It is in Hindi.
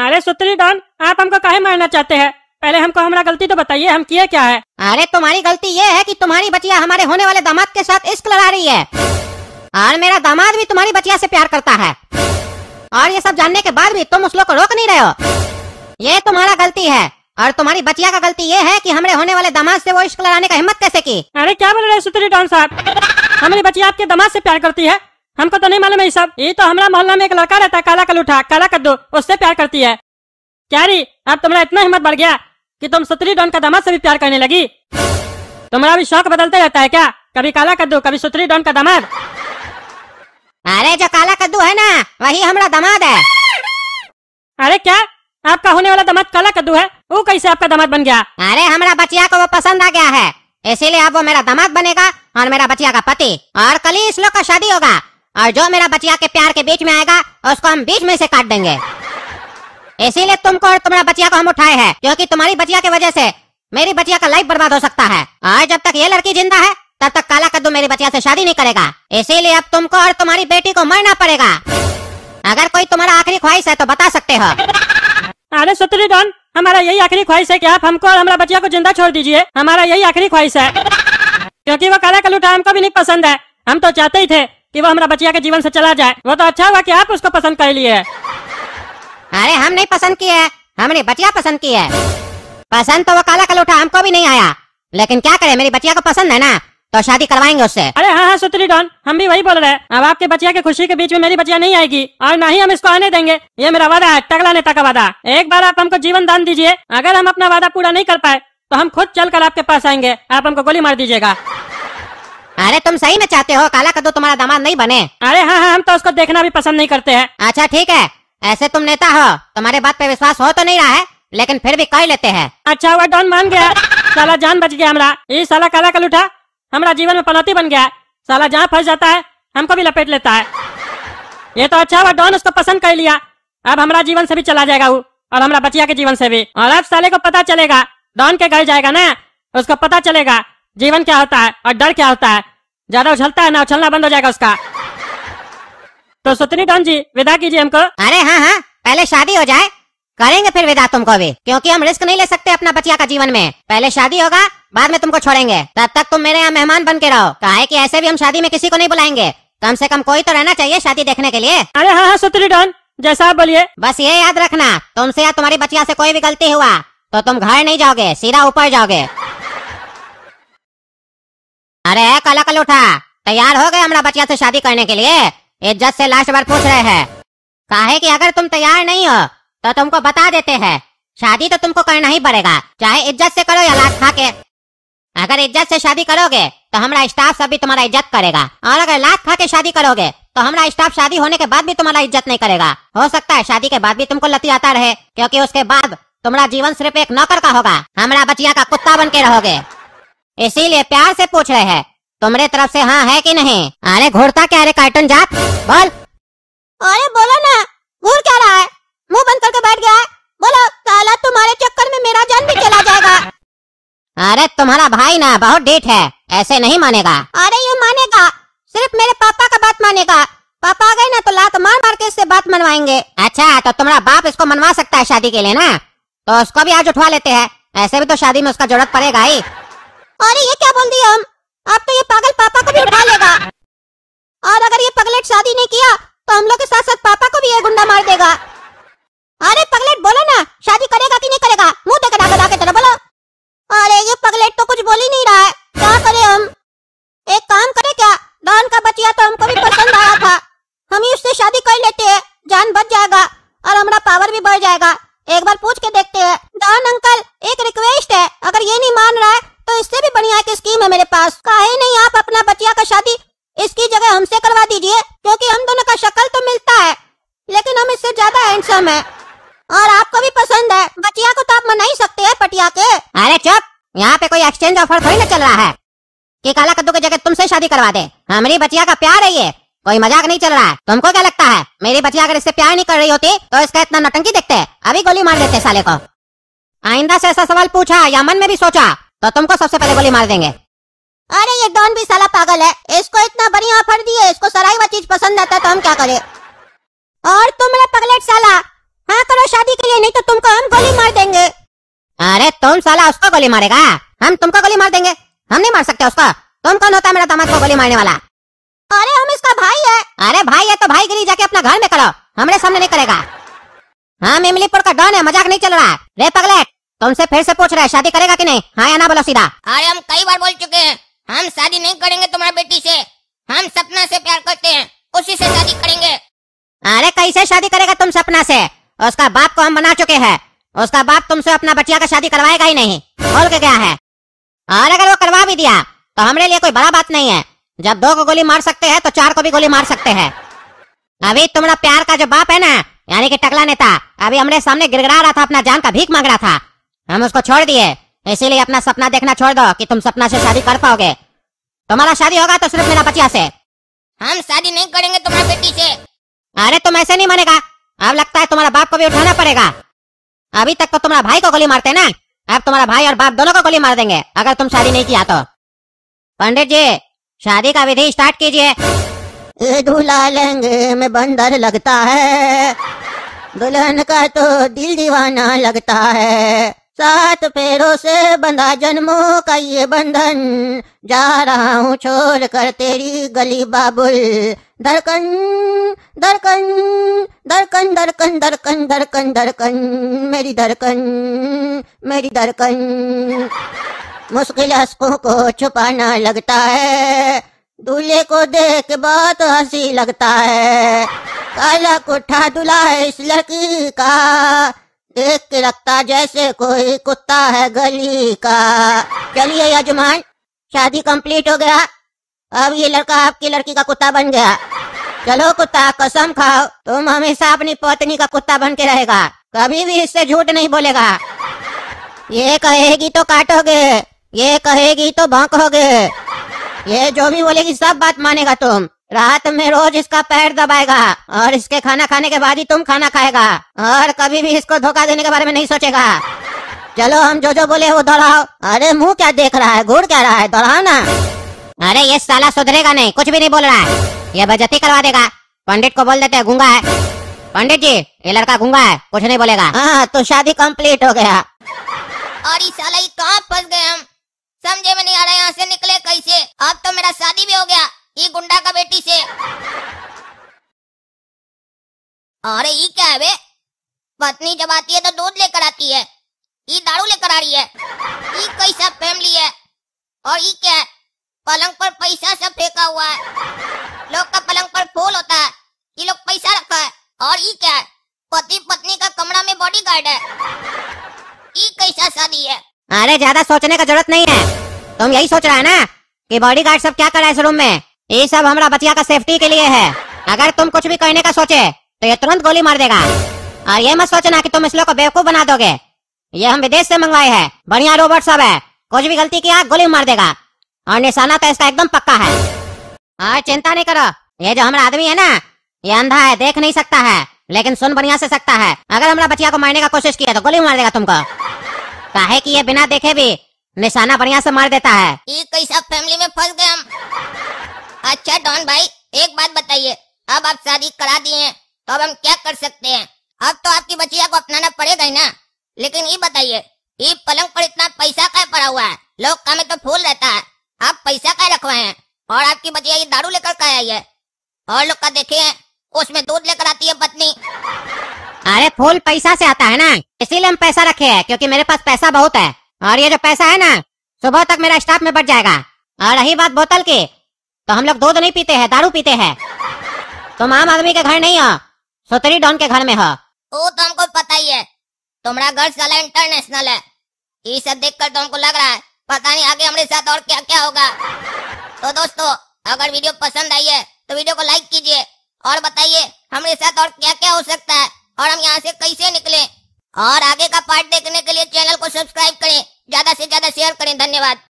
अरे सुतली डॉन आप हमको काहे मारना चाहते हैं पहले हमको हमारा गलती तो बताइए हम किए क्या है अरे तुम्हारी गलती ये है कि तुम्हारी बचिया हमारे होने वाले दामाद के साथ इश्क लड़ा रही है और मेरा दामाद भी तुम्हारी बचिया से प्यार करता है और ये सब जानने के बाद भी तुम उस लोग को रोक नहीं रहे हो ये तुम्हारा गलती है और तुम्हारी बचिया का गलती ये है कि हमारे होने वाले दामाद से वो इश्क लड़ाने का हिम्मत कैसे की अरे क्या बोल रहे सुतरी डॉन साहब हमारी बचिया आपके दामाद से प्यार करती है हमको तो नहीं मालूम है सब ये तो हमारा मोहल्ला में एक लड़का रहता है काला कलूठा काला कद्दू उससे प्यार करती है क्या री अब तुम्हारा इतना हिम्मत बढ़ गया कि तुम सुतरी डॉन का दामाद से भी प्यार करने लगी तुम्हारा भी शौक बदलते रहता है क्या कभी काला कद्दू कभी सुतरी डॉन का दामाद अरे जो काला कद्दू है ना वही हमारा दामाद है अरे क्या आपका होने वाला दामाद काला कद्दू है वो कैसे आपका दामाद बन गया अरे हमारा बचिया को वो पसंद आ गया है इसीलिए अब वो मेरा दामाद बनेगा और मेरा बचिया का पति और कल ही इस लोग का शादी होगा और जो मेरा बचिया के प्यार के बीच में आएगा उसको हम बीच में से काट देंगे इसीलिए तुमको और तुम्हारा बचिया को हम उठाए हैं क्योंकि तुम्हारी बचिया की वजह से मेरी बचिया का लाइफ बर्बाद हो सकता है और जब तक ये लड़की जिंदा है तब तक काला कद्दू मेरी बचिया से शादी नहीं करेगा इसीलिए अब तुमको और तुम्हारी बेटी को मरना पड़ेगा अगर कोई तुम्हारा आखिरी ख्वाहिश है तो बता सकते हो अरे सुतरी डॉन हमारा यही आखिरी ख्वाहिश है कि आप हमको और हमारा बचिया को जिंदा छोड़ दीजिए हमारा यही आखिरी ख्वाहिश है क्योंकि वो काला टाइम हमको भी नहीं पसंद है हम तो चाहते ही थे कि वो हमारा बचिया के जीवन से चला जाए वो तो अच्छा हुआ कि आप उसको पसंद कर लिए अरे हम नहीं पसंद किए हमने बचिया पसंद की है पसंद तो वो काला उठा हमको भी नहीं आया लेकिन क्या करे मेरी बचिया को पसंद है ना तो शादी करवाएंगे उससे अरे हाँ हाँ सुतरी डॉन हम भी वही बोल रहे हैं अब आपके बचिया की खुशी के बीच में मेरी बचिया नहीं आएगी और ना ही हम इसको आने देंगे ये मेरा वादा है टगला नेता का वादा एक बार आप हमको जीवन दान दीजिए अगर हम अपना वादा पूरा नहीं कर पाए तो हम खुद चल कर आपके पास आएंगे आप हमको गोली मार दीजिएगा अरे तुम सही में चाहते हो काला कद्दू तुम्हारा दामाद नहीं बने अरे हाँ हाँ हम तो उसको देखना भी पसंद नहीं करते हैं अच्छा ठीक है ऐसे तुम नेता हो तुम्हारे बात पे विश्वास हो तो नहीं रहा है लेकिन फिर भी कह लेते हैं अच्छा हुआ डॉन मान गया साला जान बच गया हमारा ये साला काला कल उठा हमारा जीवन में पनौती बन गया साला जहाँ फंस जाता है हमको भी लपेट लेता है ये तो अच्छा हुआ डॉन उसको पसंद कर लिया अब हमारा जीवन से भी चला जाएगा वो और हमारा बचिया के जीवन से भी और अब साले को पता चलेगा डॉन के घर जाएगा ना उसको पता चलेगा जीवन क्या होता है और डर क्या होता है ज्यादा उछलता है ना उछलना बंद हो जाएगा उसका तो सुतनी डॉन जी विदा कीजिए हमको अरे हाँ हाँ पहले शादी हो जाए करेंगे फिर विदा तुमको भी क्योंकि हम रिस्क नहीं ले सकते अपना बचिया का जीवन में पहले शादी होगा बाद में तुमको छोड़ेंगे तब तक तुम मेरे यहाँ मेहमान बन के रहो कहा है कि ऐसे भी हम शादी में किसी को नहीं बुलाएंगे कम से कम कोई तो रहना चाहिए शादी देखने के लिए अरे हाँ हाँ सुतरी डॉन जैसा आप बोलिए बस ये याद रखना तुमसे या तुम्हारी बचिया से कोई भी गलती हुआ तो तुम घर नहीं जाओगे सीधा ऊपर जाओगे अरे काला कल उठा तैयार हो गए हमारा बचिया से शादी करने के लिए इज्जत से लास्ट बार पूछ रहे हैं काहे कि अगर तुम तैयार नहीं हो तो तुमको बता देते हैं शादी तो तुमको करना ही पड़ेगा चाहे इज्जत से करो या लाश खा के अगर इज्जत से शादी करोगे तो हमारा स्टाफ सब भी तुम्हारा इज्जत करेगा और अगर लात खा के शादी करोगे तो हमारा स्टाफ शादी होने के बाद भी तुम्हारा इज्जत नहीं करेगा हो सकता है शादी के बाद भी तुमको लती आता रहे क्योंकि उसके बाद तुम्हारा जीवन सिर्फ एक नौकर का होगा हमारा बचिया का कुत्ता बन के रहोगे इसीलिए प्यार से पूछ रहे हैं तुम्हारे तरफ से हाँ है कि नहीं अरे घोड़ता क्या अरे कार्टून जात बोल अरे बोलो ना घूर क्या रहा है मुंह बंद करके बैठ गया है बोलो काला तुम्हारे चक्कर में मेरा जान भी चला जाएगा अरे तुम्हारा भाई ना बहुत डेट है ऐसे नहीं मानेगा अरे ये मानेगा सिर्फ मेरे पापा का बात मानेगा पापा आ गए ना तो लात मार मार के इससे बात मनवाएंगे अच्छा तो तुम्हारा बाप इसको मनवा सकता है शादी के लिए ना तो उसको भी आज उठवा लेते हैं ऐसे भी तो शादी में उसका जरूरत पड़ेगा ही अरे ये क्या बोल दिया हम आप तो ये पागल पापा को भी उठा लेगा और अगर ये पगलेट शादी नहीं किया तो हम लोग के साथ साथ पापा को भी ये गुंडा मार देगा अरे पगलेट बोलो ना शादी करेगा कि नहीं करेगा मुंह देखा बता के चलो बोलो अरे ये पगलेट तो कुछ बोल ही नहीं रहा है क्या करे हम एक काम करे क्या डॉन का बचिया तो हमको भी पसंद आया था हम ही उससे शादी कर लेते हैं जान बच जाएगा और हमारा पावर भी बढ़ जाएगा एक बार पूछ के देखते हैं डॉन अंकल एक रिक्वेस्ट है अगर ये नहीं मान रहा है यहाँ की स्कीम है मेरे पास कहा नहीं आप अपना बचिया का शादी इसकी जगह हमसे करवा दीजिए क्योंकि हम दोनों का शक्ल तो मिलता है लेकिन हम इससे ज्यादा हैंडसम है और आपको भी पसंद है बचिया को तो आप मना ही सकते हैं पटिया के अरे चुप यहाँ पे कोई एक्सचेंज ऑफर थोड़ी ना चल रहा है कि काला कद्दू की जगह तुमसे शादी करवा दे हमारी बचिया का प्यार है ये कोई मजाक नहीं चल रहा है तुमको क्या लगता है मेरी बचिया अगर इससे प्यार नहीं कर रही होती तो इसका इतना नटंकी देखते है अभी गोली मार देते साले को आइंदा से ऐसा सवाल पूछा या मन में भी सोचा तो तुमको सबसे पहले गोली मार देंगे अरे ये डॉन भी साला पागल है इसको इतना बढ़िया ऑफर दिए इसको सराई चीज पसंद आता है तो हम क्या करें और तुम मेरा पगलेट साला हाँ करो शादी के लिए नहीं तो तुमको हम गोली मार देंगे अरे तुम साला उसको गोली मारेगा हम तुमको गोली मार देंगे हम नहीं मार सकते उसको तुम कौन होता है मेरा दामाद को गोली मारने वाला अरे हम इसका भाई है अरे भाई है तो भाई गिरी जाके अपना घर में करो हमारे सामने नहीं करेगा हम हाँ, इमलीपुर का डॉन है मजाक नहीं चल रहा है रे पगलेट तो उनसे फिर से पूछ रहा है शादी करेगा कि नहीं हाँ या ना बोलो सीधा अरे हम कई बार बोल चुके हैं हम शादी नहीं करेंगे तुम्हारी बेटी से हम सपना से प्यार करते हैं उसी से शादी करेंगे अरे कैसे शादी करेगा तुम सपना से उसका बाप को हम बना चुके हैं उसका बाप तुमसे अपना बच्चिया का शादी करवाएगा ही नहीं बोल के गया है और अगर वो करवा भी दिया तो हमारे लिए कोई बड़ा बात नहीं है जब दो को गोली मार सकते हैं तो चार को भी गोली मार सकते हैं अभी तुम्हारा प्यार का जो बाप है ना यानी कि टकला नेता अभी हमारे सामने गिड़गड़ा रहा था अपना जान का भीख मांग रहा था हम उसको छोड़ दिए इसीलिए अपना सपना देखना छोड़ दो कि तुम सपना से शादी कर पाओगे तुम्हारा शादी होगा तो सिर्फ मेरा बचिया से हम शादी नहीं करेंगे तुम्हारी बेटी से अरे तुम ऐसे नहीं मानेगा अब लगता है तुम्हारा बाप को भी उठाना पड़ेगा अभी तक तो तुम्हारा भाई को गोली मारते ना अब तुम्हारा भाई और बाप दोनों को गोली मार देंगे अगर तुम शादी नहीं किया तो पंडित जी शादी का विधि स्टार्ट कीजिए दूल्हा लेंगे में बंदर लगता है दुल्हन का तो दिल दीवाना लगता है सात पेड़ों से बंधा जन्मों का ये बंधन जा रहा हूँ छोड़ कर तेरी गली बाबुल धड़कन धड़कन धड़कन धड़कन धड़कन धड़कन धड़कन मेरी धड़कन मेरी धड़कन मुश्किल हंसकों को छुपाना लगता है दूल्हे को देख बहुत हंसी लगता है काला कोठा दुला है इस लड़की का देख के लगता जैसे कोई कुत्ता है गली का चलिए यजमान शादी कंप्लीट हो गया अब ये लड़का आपकी लड़की का कुत्ता बन गया चलो कुत्ता कसम खाओ तुम हमेशा अपनी पत्नी का कुत्ता बन के रहेगा कभी भी इससे झूठ नहीं बोलेगा ये कहेगी तो काटोगे ये कहेगी तो गए ये जो भी बोलेगी सब बात मानेगा तुम रात में रोज इसका पैर दबाएगा और इसके खाना खाने के बाद ही तुम खाना खाएगा और कभी भी इसको धोखा देने के बारे में नहीं सोचेगा चलो हम जो जो बोले वो दौड़ाओ अरे मुंह क्या देख रहा है घूर क्या रहा है दोड़ाओ ना अरे ये साला सुधरेगा नहीं कुछ भी नहीं बोल रहा है ये बजती करवा देगा पंडित को बोल देते हैं घूंगा है पंडित जी ये लड़का घूंगा है कुछ नहीं बोलेगा हाँ तो शादी कंप्लीट हो गया और इस साला कहाँ फंस गए हम समझे में नहीं आ रहा यहाँ से निकले कैसे अब तो मेरा शादी भी हो गया ये गुंडा का बेटी से अरे ये क्या है बे पत्नी जब आती है तो दूध लेकर आती है ये दारू लेकर आ रही है ये कैसा फैमिली है और ये क्या है पलंग पर पैसा सब फेंका हुआ है लोग का पलंग पर फूल होता है ये लोग पैसा रखा है और ये क्या है पति पत्नी का कमरा में बॉडी गार्ड है ये कैसा शादी है अरे ज्यादा सोचने का जरूरत नहीं है तुम यही सोच रहा है ना कि बॉडी गार्ड सब क्या कर रहा है इस रूम में ये सब हमारा बचिया का सेफ्टी के लिए है अगर तुम कुछ भी कहने का सोचे तो ये तुरंत गोली मार देगा और ये मत सोचना कि तुम इस लोग को बेवकूफ बना दोगे ये हम विदेश से मंगवाए हैं बढ़िया रोबोट सब है कुछ भी गलती किया गोली मार देगा और निशाना तो इसका एकदम पक्का है और चिंता नहीं करो ये जो हमारा आदमी है ना ये अंधा है देख नहीं सकता है लेकिन सुन बढ़िया से सकता है अगर हमारा बचिया को मारने का कोशिश किया तो गोली मार देगा तुमको काहे कि ये बिना देखे भी निशाना बढ़िया से मार देता है कैसा फैमिली में फंस गए हम अच्छा डॉन भाई एक बात बताइए अब आप शादी करा दिए हैं तो अब हम क्या कर सकते हैं अब तो आपकी बचिया को अपनाना पड़ेगा ही ना लेकिन ये बताइए ये पलंग पर इतना पैसा क्या पड़ा हुआ है लोग का में तो फूल रहता है आप पैसा क्या रखवाए हैं और आपकी बचिया ये दारू लेकर क्या आई है और लोग का देखे हैं उसमें दूध लेकर आती है पत्नी अरे फूल पैसा से आता है ना इसीलिए हम पैसा रखे हैं क्योंकि मेरे पास पैसा बहुत है और ये जो पैसा है ना सुबह तक मेरा स्टाफ में बढ़ जाएगा और रही बात बोतल की तो हम लोग दूध नहीं पीते हैं दारू पीते हैं तुम आम आदमी के घर नहीं हो सोतरी डॉन के घर में हो वो तो हमको पता ही है तुम्हारा घर साला इंटरनेशनल है ये सब देख तो हमको लग रहा है पता नहीं आगे हमारे साथ और क्या क्या होगा तो दोस्तों अगर वीडियो पसंद आई है तो वीडियो को लाइक कीजिए और बताइए हमारे साथ और क्या क्या हो सकता है और हम यहाँ से कैसे निकले और आगे का पार्ट देखने के लिए चैनल को सब्सक्राइब करें ज्यादा से ज्यादा शेयर करें धन्यवाद